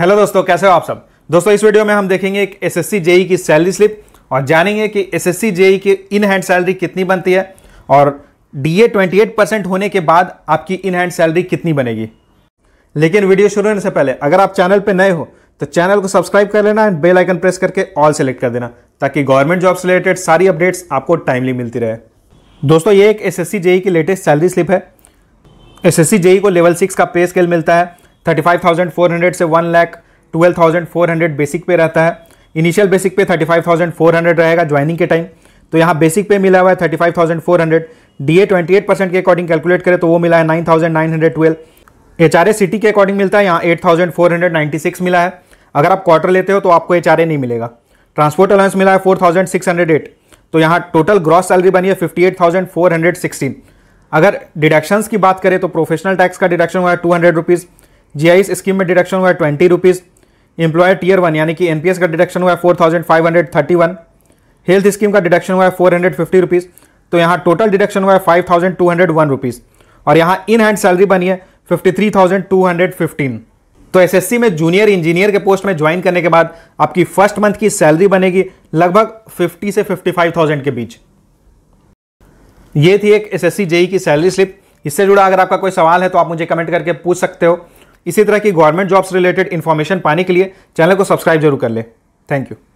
hello दोस्तों कैसे हो आप सब दोस्तों इस वीडियो में हम देखेंगे एक एस एस जेई की सैलरी स्लिप और जानेंगे कि एस एस जेई की इन हैंड सैलरी कितनी बनती है और D A twenty eight percent होने के बाद आपकी इन हैंड सैलरी कितनी बनेगी लेकिन वीडियो शुरू होने से पहले अगर आप चैनल पर नए हो तो चैनल को सब्सक्राइब कर लेना एंड बेलाइकन प्रेस करके ऑल सेलेक्ट कर देना ताकि गवर्नमेंट जॉब से रिलेटेड सारी अपडेट्स आपको टाइमली मिलती रहे दोस्तों ये एक एस एस जेई की लेटेस्ट सैलरी स्लिप है एस एस जेई को लेवल सिक्स का पे स्केल मिलता है thirty five thousand four hundred से one lakh 12,400 thousand four hundred basic pay रहता है initial basic pay thirty five thousand four hundred रहेगा ज्वाइनिंग के टाइम तो यहाँ बेसिक पे मिला हुआ है thirty five thousand four hundred D A twenty eight percent के अकॉर्डिंग कैलकुलेट करें तो वो मिला है nine thousand nine hundred H R A city के अकॉर्डिंग मिलता है यहाँ eight thousand four hundred six मिला है अगर आप क्वार्टर लेते हो तो आपको एच नहीं मिलेगा ट्रांसपोर्ट अलाउंस मिला है four thousand six hundred eight तो यहाँ टोटल ग्रॉस सैलरी बनी है fifty eight thousand four hundred अगर डिडक्शंस की बात करें तो प्रोफेशनल टैक्स का डिडक्शन हुआ है two hundred rupees GIS scheme में डिडक्शन हुआ है twenty rupees employer tier one यानी कि एनपीएस का डिडक्शन हुआ है four thousand five hundred thirty one health scheme का डिडक्शन हुआ है फोर हंड्रेड फिफ्टी रुपीज़ तो यहाँ टोटल डिडक्शन हुआ है five thousand two hundred one rupees और यहाँ इन हैंड सैलरी बनी है fifty three thousand two hundred fifteen तो एसएससी में जूनियर इंजीनियर के पोस्ट में ज्वाइन करने के बाद आपकी फर्स्ट मंथ की सैलरी बनेगी लगभग 50 से 55,000 के बीच ये थी एक एसएससी जेई e की सैलरी स्लिप इससे जुड़ा अगर आपका कोई सवाल है तो आप मुझे कमेंट करके पूछ सकते हो इसी तरह की गवर्नमेंट जॉब्स रिलेटेड इन्फॉर्मेशन पाने के लिए चैनल को सब्सक्राइब जरूर कर ले थैंक यू